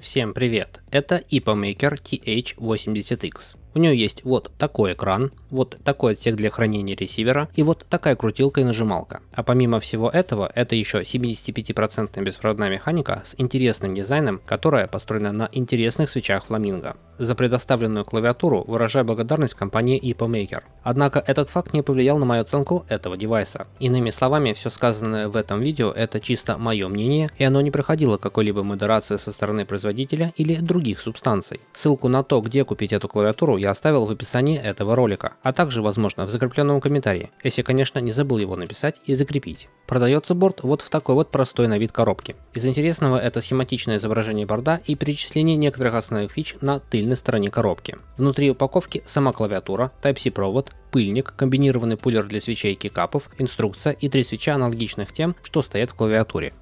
Всем привет, это IPOMAKER TH80X. У нее есть вот такой экран, вот такой отсек для хранения ресивера и вот такая крутилка и нажималка. А помимо всего этого, это еще 75% беспроводная механика с интересным дизайном, которая построена на интересных свечах Flamingo. За предоставленную клавиатуру выражаю благодарность компании EPA Maker. Однако этот факт не повлиял на мою оценку этого девайса. Иными словами, все сказанное в этом видео это чисто мое мнение, и оно не проходило какой-либо модерации со стороны производителя или других субстанций. Ссылку на то, где купить эту клавиатуру я оставил в описании этого ролика, а также, возможно, в закрепленном комментарии, если, конечно, не забыл его написать и закрепить. Продается борт вот в такой вот простой на вид коробке. Из интересного это схематичное изображение борда и перечисление некоторых основных фич на тыльной стороне коробки. Внутри упаковки сама клавиатура, Type-C провод, пыльник, комбинированный пулер для свечей и капов, инструкция и три свеча аналогичных тем, что стоят в клавиатуре.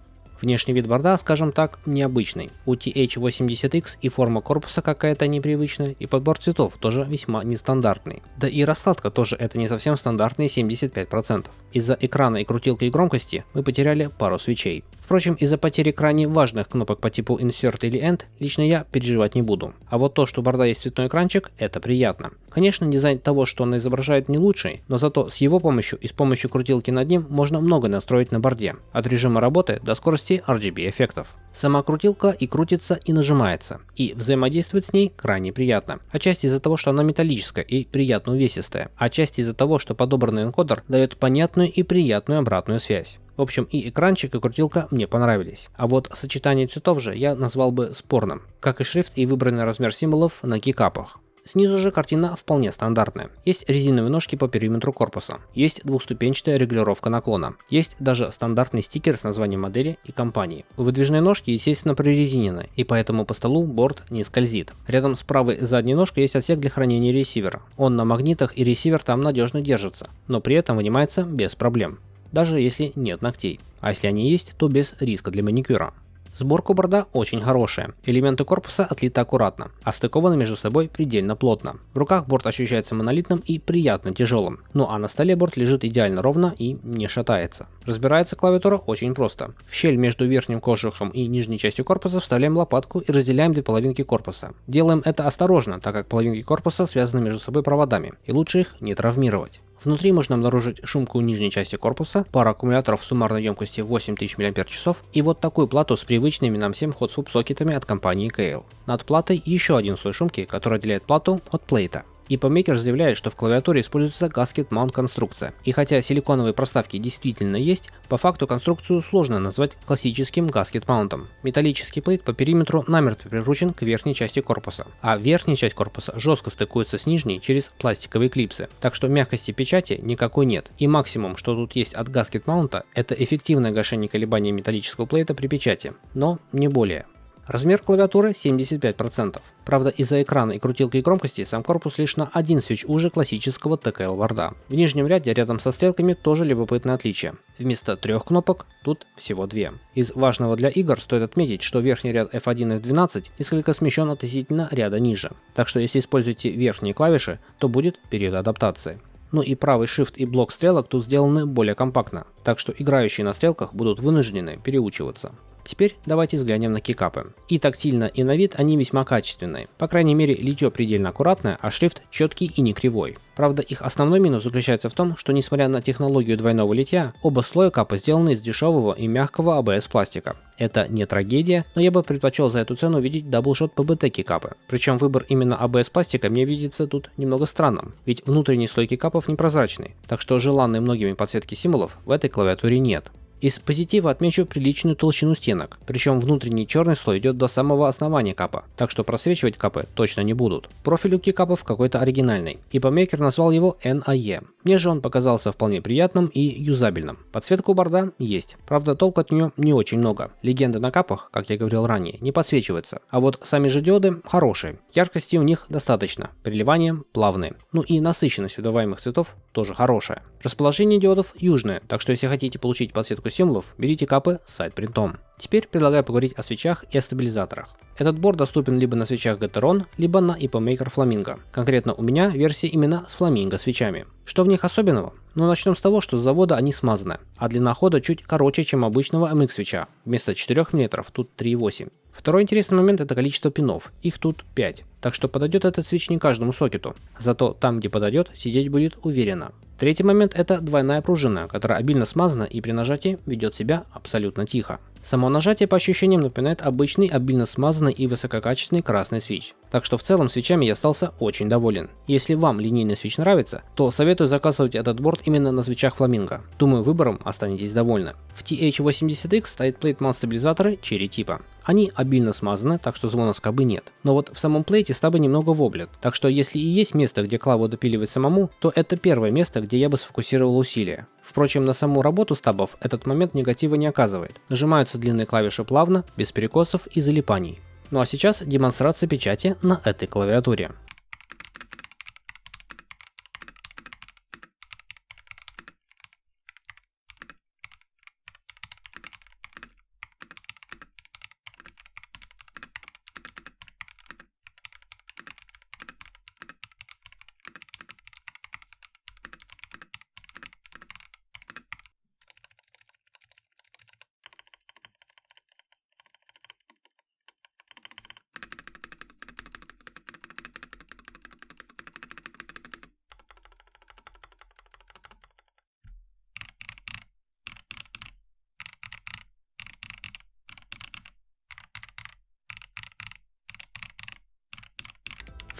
Внешний вид борта, скажем так, необычный. У TH-80X и форма корпуса какая-то непривычная, и подбор цветов тоже весьма нестандартный. Да и раскладка тоже это не совсем стандартные 75%. Из-за экрана и крутилки и громкости мы потеряли пару свечей. Впрочем, из-за потери крайне важных кнопок по типу Insert или End, лично я переживать не буду. А вот то, что у борда есть цветной экранчик, это приятно. Конечно, дизайн того, что он изображает, не лучший, но зато с его помощью и с помощью крутилки над ним можно много настроить на борде, от режима работы до скорости RGB эффектов. Сама крутилка и крутится, и нажимается, и взаимодействовать с ней крайне приятно. Отчасти из-за того, что она металлическая и приятно увесистая, а отчасти из-за того, что подобранный энкодер дает понятную и приятную обратную связь. В общем, и экранчик, и крутилка мне понравились. А вот сочетание цветов же я назвал бы спорным, как и шрифт и выбранный размер символов на кикапах. Снизу же картина вполне стандартная. Есть резиновые ножки по периметру корпуса, есть двухступенчатая регулировка наклона, есть даже стандартный стикер с названием модели и компании. Выдвижные ножки естественно прорезинены, и поэтому по столу борт не скользит. Рядом с правой задней ножкой есть отсек для хранения ресивера. Он на магнитах и ресивер там надежно держится, но при этом вынимается без проблем даже если нет ногтей, а если они есть, то без риска для маникюра. Сборка борда очень хорошая, элементы корпуса отлиты аккуратно, а стыкованы между собой предельно плотно. В руках борт ощущается монолитным и приятно тяжелым, ну а на столе борт лежит идеально ровно и не шатается. Разбирается клавиатура очень просто. В щель между верхним кожухом и нижней частью корпуса вставляем лопатку и разделяем две половинки корпуса. Делаем это осторожно, так как половинки корпуса связаны между собой проводами, и лучше их не травмировать. Внутри можно обнаружить шумку нижней части корпуса, пару аккумуляторов суммарной емкости 8000 мАч и вот такую плату с привычными нам всем hot swap сокетами от компании KL. Над платой еще один слой шумки, который отделяет плату от плейта. EPOMaker заявляет, что в клавиатуре используется gasket mount конструкция, и хотя силиконовые проставки действительно есть, по факту конструкцию сложно назвать классическим gasket mount. Металлический плейт по периметру намертво приручен к верхней части корпуса, а верхняя часть корпуса жестко стыкуется с нижней через пластиковые клипсы, так что мягкости печати никакой нет, и максимум, что тут есть от gasket mount, это эффективное гашение колебаний металлического плейта при печати, но не более. Размер клавиатуры 75%. Правда, из-за экрана и крутилки громкости сам корпус лишь на один свич уже классического TKL Варда. В нижнем ряде рядом со стрелками тоже любопытное отличие. Вместо трех кнопок тут всего две. Из важного для игр стоит отметить, что верхний ряд F1 и F12 несколько смещен относительно ряда ниже. Так что если используете верхние клавиши, то будет период адаптации. Ну и правый shift и блок стрелок тут сделаны более компактно, так что играющие на стрелках будут вынуждены переучиваться. Теперь давайте взглянем на кикапы. И тактильно, и на вид они весьма качественные. По крайней мере, литье предельно аккуратное, а шрифт четкий и не кривой. Правда, их основной минус заключается в том, что несмотря на технологию двойного литья, оба слоя капа сделаны из дешевого и мягкого ABS пластика. Это не трагедия, но я бы предпочел за эту цену видеть даблшот PBT кикапы. Причем выбор именно ABS пластика мне видится тут немного странным, ведь внутренний слой кикапов непрозрачный, так что желанной многими подсветки символов в этой клавиатуре нет. Из позитива отмечу приличную толщину стенок, причем внутренний черный слой идет до самого основания капа, так что просвечивать капы точно не будут. Профиль у кикапов какой-то оригинальный, и помейкер назвал его NAE. А Мне же он показался вполне приятным и юзабельным. Подсветка у борда есть, правда толку от нее не очень много. Легенды на капах, как я говорил ранее, не подсвечиваются, а вот сами же диоды хорошие, яркости у них достаточно, переливания плавные, ну и насыщенность выдаваемых цветов тоже хорошая. Расположение диодов южное, так что если хотите получить подсветку подборку символов, берите капы с сайт принтом. Теперь предлагаю поговорить о свечах и о стабилизаторах. Этот борт доступен либо на свечах Gateron, либо на ипомейкер Flamingo. Конкретно у меня версия именно с Flamingo свечами. Что в них особенного? Ну начнем с того, что с завода они смазаны, а длина хода чуть короче, чем обычного MX свеча. Вместо 4 мм тут 3,8. Второй интересный момент это количество пинов, их тут 5, так что подойдет этот свеч не каждому сокету, зато там где подойдет сидеть будет уверенно. Третий момент – это двойная пружина, которая обильно смазана и при нажатии ведет себя абсолютно тихо. Само нажатие по ощущениям напоминает обычный, обильно смазанный и высококачественный красный свеч. Так что в целом свечами я остался очень доволен. Если вам линейный свеч нравится, то советую заказывать этот борт именно на свечах Фламинго. Думаю, выбором останетесь довольны. В TH80X стоит плейтман стабилизаторы черри типа. Они обильно смазаны, так что звона скобы нет. Но вот в самом плейте стабы немного воблят, так что если и есть место, где клаву допиливать самому, то это первое место, где я бы сфокусировал усилия. Впрочем, на саму работу стабов этот момент негатива не оказывает. Нажимаются длинные клавиши плавно, без перекосов и залипаний. Ну а сейчас демонстрация печати на этой клавиатуре.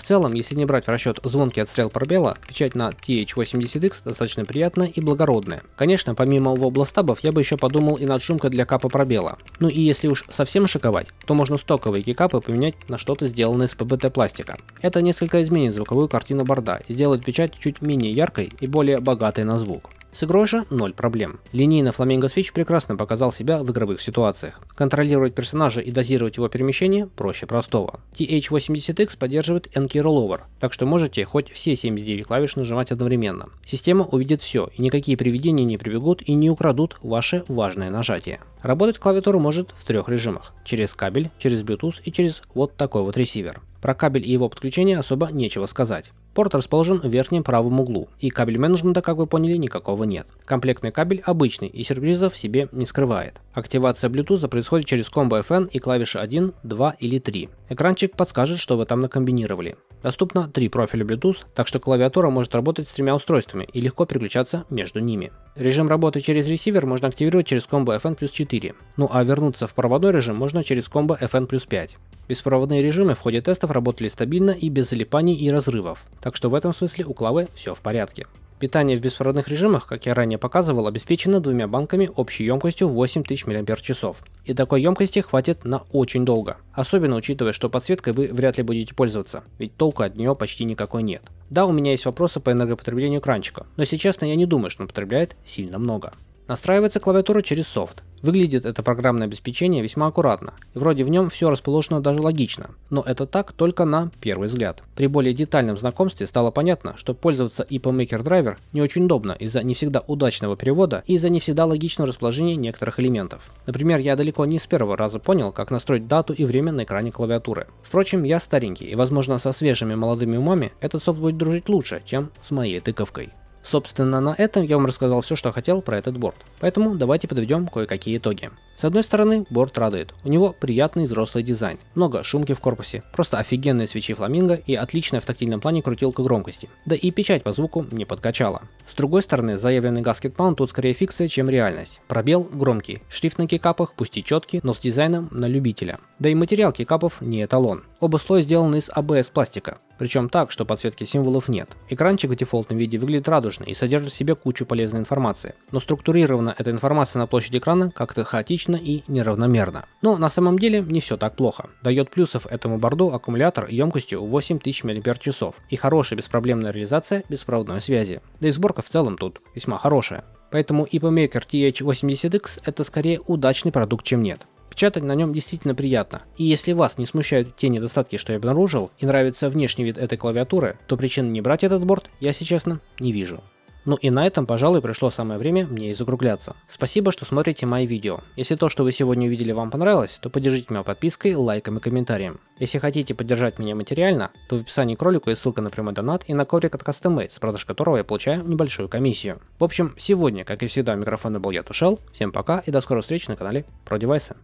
целом, если не брать в расчет звонкий отстрел пробела, печать на TH80X достаточно приятная и благородная. Конечно, помимо вобластабов, я бы еще подумал и над шумкой для капа пробела. Ну и если уж совсем шиковать, то можно стоковые кикапы поменять на что-то сделанное из ПБТ пластика. Это несколько изменит звуковую картину борда и сделает печать чуть менее яркой и более богатой на звук. С игрой же ноль проблем. Линейно Фламинго Свич прекрасно показал себя в игровых ситуациях. Контролировать персонажа и дозировать его перемещение проще простого. TH80X поддерживает NK Rollover, так что можете хоть все 79 клавиш нажимать одновременно. Система увидит все, и никакие привидения не прибегут и не украдут ваше важное нажатие. Работать клавиатура может в трех режимах – через кабель, через Bluetooth и через вот такой вот ресивер. Про кабель и его подключение особо нечего сказать. Порт расположен в верхнем правом углу, и кабель менеджмента, как вы поняли, никакого нет. Комплектный кабель обычный и сюрпризов в себе не скрывает. Активация Bluetooth происходит через комбо FN и клавиши 1, 2 или 3. Экранчик подскажет, что вы там накомбинировали. Доступно три профиля Bluetooth, так что клавиатура может работать с тремя устройствами и легко переключаться между ними. Режим работы через ресивер можно активировать через комбо FN плюс 4, ну а вернуться в проводной режим можно через комбо FN плюс 5. Беспроводные режимы в ходе тестов работали стабильно и без залипаний и разрывов так что в этом смысле у Клавы все в порядке. Питание в беспроводных режимах, как я ранее показывал, обеспечено двумя банками общей емкостью 8000 мАч. И такой емкости хватит на очень долго. Особенно учитывая, что подсветкой вы вряд ли будете пользоваться, ведь толку от нее почти никакой нет. Да, у меня есть вопросы по энергопотреблению кранчика, но если честно, я не думаю, что он потребляет сильно много. Настраивается клавиатура через софт. Выглядит это программное обеспечение весьма аккуратно, и вроде в нем все расположено даже логично, но это так только на первый взгляд. При более детальном знакомстве стало понятно, что пользоваться IP Maker Driver не очень удобно из-за не всегда удачного перевода и из-за не всегда логичного расположения некоторых элементов. Например, я далеко не с первого раза понял, как настроить дату и время на экране клавиатуры. Впрочем, я старенький, и возможно со свежими молодыми умами этот софт будет дружить лучше, чем с моей тыковкой. Собственно, на этом я вам рассказал все, что хотел про этот борт, поэтому давайте подведем кое-какие итоги. С одной стороны, борт радует. У него приятный взрослый дизайн, много шумки в корпусе, просто офигенные свечи фламинго и отличная в тактильном плане крутилка громкости. Да и печать по звуку не подкачала. С другой стороны, заявленный Gasket Mount тут скорее фикция, чем реальность. Пробел громкий, шрифт на кикапах пусть и четкий, но с дизайном на любителя. Да и материал кикапов не эталон. Оба слоя сделаны из ABS пластика, причем так, что подсветки символов нет. Экранчик в дефолтном виде выглядит радужно и содержит в себе кучу полезной информации, но структурирована эта информация на площади экрана как-то хаотично хаотично и неравномерно. Но на самом деле не все так плохо. Дает плюсов этому борду аккумулятор емкостью 8000 мАч и хорошая беспроблемная реализация беспроводной связи. Да и сборка в целом тут весьма хорошая. Поэтому ипомейкер TH80X это скорее удачный продукт, чем нет. Печатать на нем действительно приятно. И если вас не смущают те недостатки, что я обнаружил, и нравится внешний вид этой клавиатуры, то причин не брать этот борт я, сейчас честно, не вижу. Ну и на этом, пожалуй, пришло самое время мне и закругляться. Спасибо, что смотрите мои видео. Если то, что вы сегодня увидели, вам понравилось, то поддержите меня подпиской, лайком и комментарием. Если хотите поддержать меня материально, то в описании к ролику есть ссылка на прямой донат и на коврик от Custom с продаж которого я получаю небольшую комиссию. В общем, сегодня, как и всегда, микрофон был я, Тушел. Всем пока и до скорых встреч на канале Про Девайсы.